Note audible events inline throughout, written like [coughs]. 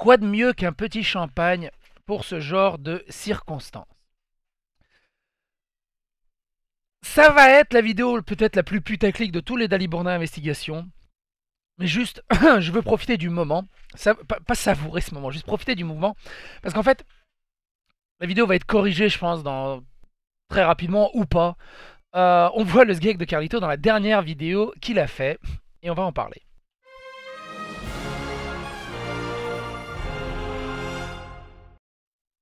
quoi de mieux qu'un petit champagne pour ce genre de circonstance. Ça va être la vidéo peut-être la plus putaclic de tous les Dalibourna Investigation. Mais juste, [clears throat] je veux profiter du moment. pas, savourer ce moment, juste profiter du moment. Parce qu'en fait, la vidéo va être corrigée, je pense, dans, très rapidement ou pas. Euh, on voit le sgeg de Carlito dans la dernière vidéo qu'il a fait. Et on va en parler.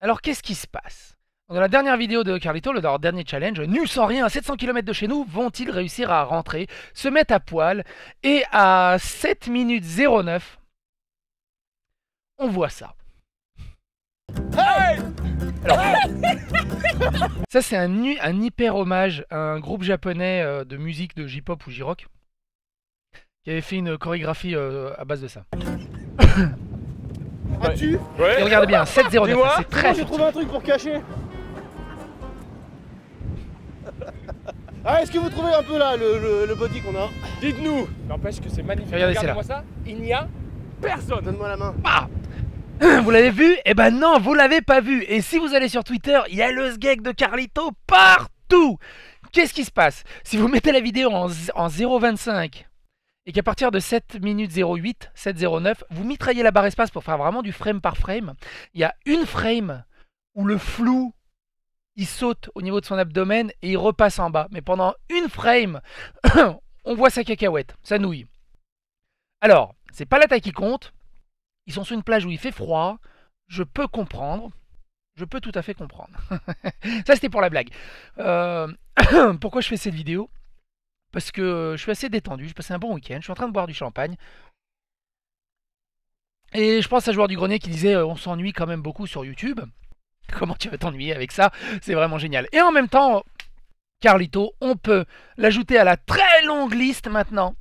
Alors qu'est-ce qui se passe Dans la dernière vidéo de Carlito, le dernier challenge, nul sans rien à 700 km de chez nous, vont-ils réussir à rentrer, se mettre à poil et à 7 minutes 09, on voit ça. [laughs] ça c'est un, un, hyper hommage à un groupe japonais euh, de musique de J-pop ou J-rock qui avait fait une chorégraphie euh, à base de ça. Et regardez bien, 702 c'est très j'ai trouvé un truc pour cacher. Ah, est-ce que vous trouvez un peu là le, body qu'on a Dites-nous N'empêche que c'est magnifique. Regardez, moi ça, il n'y a personne Donne-moi la main. Ah. [laughs] vous l'avez vu Eh ben non, vous l'avez pas vu. Et si vous allez sur Twitter, il y a le sgeg de Carlito partout Qu'est-ce qui se passe Si vous mettez la vidéo en, en 0,25 et qu'à partir de 7 minutes 08, 7, 09, vous mitraillez la barre espace pour faire vraiment du frame par frame. Il y a une frame où le flou, il saute au niveau de son abdomen et il repasse en bas. Mais pendant une frame, [coughs] on voit sa cacahuète, sa nouille. Alors, c'est pas la taille qui compte. Ils sont sur une plage où il fait froid. Je peux comprendre. Je peux tout à fait comprendre. [laughs] Ça, c'était pour la blague. Euh, [coughs] pourquoi je fais cette vidéo parce que je suis assez détendu, je passé un bon week-end, je suis en train de boire du champagne. Et je pense à Joueur du Grenier qui disait on s'ennuie quand même beaucoup sur YouTube. [laughs] Comment tu vas t'ennuyer avec ça C'est vraiment génial. Et en même temps, Carlito, on peut l'ajouter à la très longue liste maintenant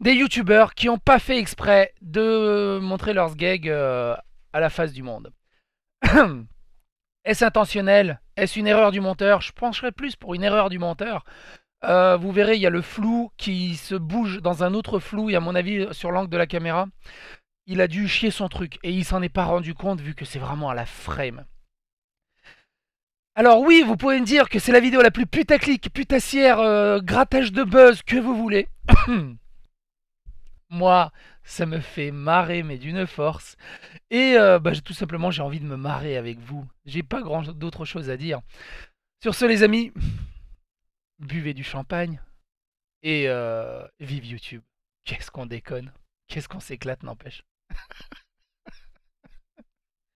des youtubeurs qui n'ont pas fait exprès de montrer leurs gags à la face du monde. [clears throat] Est-ce intentionnel Est-ce une erreur du monteur Je pencherais plus pour une erreur du monteur euh, vous verrez, il y a le flou qui se bouge dans un autre flou, et à mon avis, sur l'angle de la caméra, il a dû chier son truc, et il s'en est pas rendu compte, vu que c'est vraiment à la frame. Alors oui, vous pouvez me dire que c'est la vidéo la plus putaclic, putassière, euh, grattage de buzz que vous voulez. [coughs] Moi, ça me fait marrer, mais d'une force. Et euh, bah, tout simplement, j'ai envie de me marrer avec vous. J'ai pas grand d'autre chose à dire. Sur ce, les amis, buvez du champagne et euh, vive YouTube. Qu'est-ce qu'on déconne Qu'est-ce qu'on s'éclate, n'empêche.